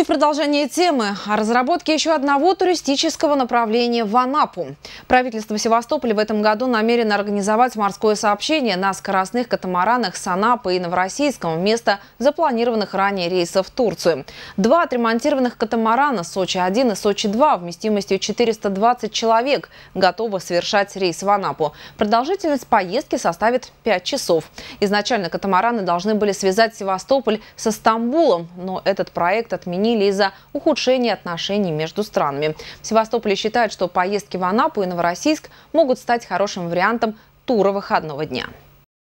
И в продолжение темы о разработке еще одного туристического направления в Анапу. Правительство Севастополя в этом году намерено организовать морское сообщение на скоростных катамаранах с Анапы и Новороссийском вместо запланированных ранее рейсов в Турцию. Два отремонтированных катамарана «Сочи-1» и «Сочи-2» вместимостью 420 человек готовы совершать рейс в Анапу. Продолжительность поездки составит 5 часов. Изначально катамараны должны были связать Севастополь со Стамбулом, но этот проект отменили обвинили из-за ухудшения отношений между странами. В Севастополе считают, что поездки в Анапу и Новороссийск могут стать хорошим вариантом тура выходного дня.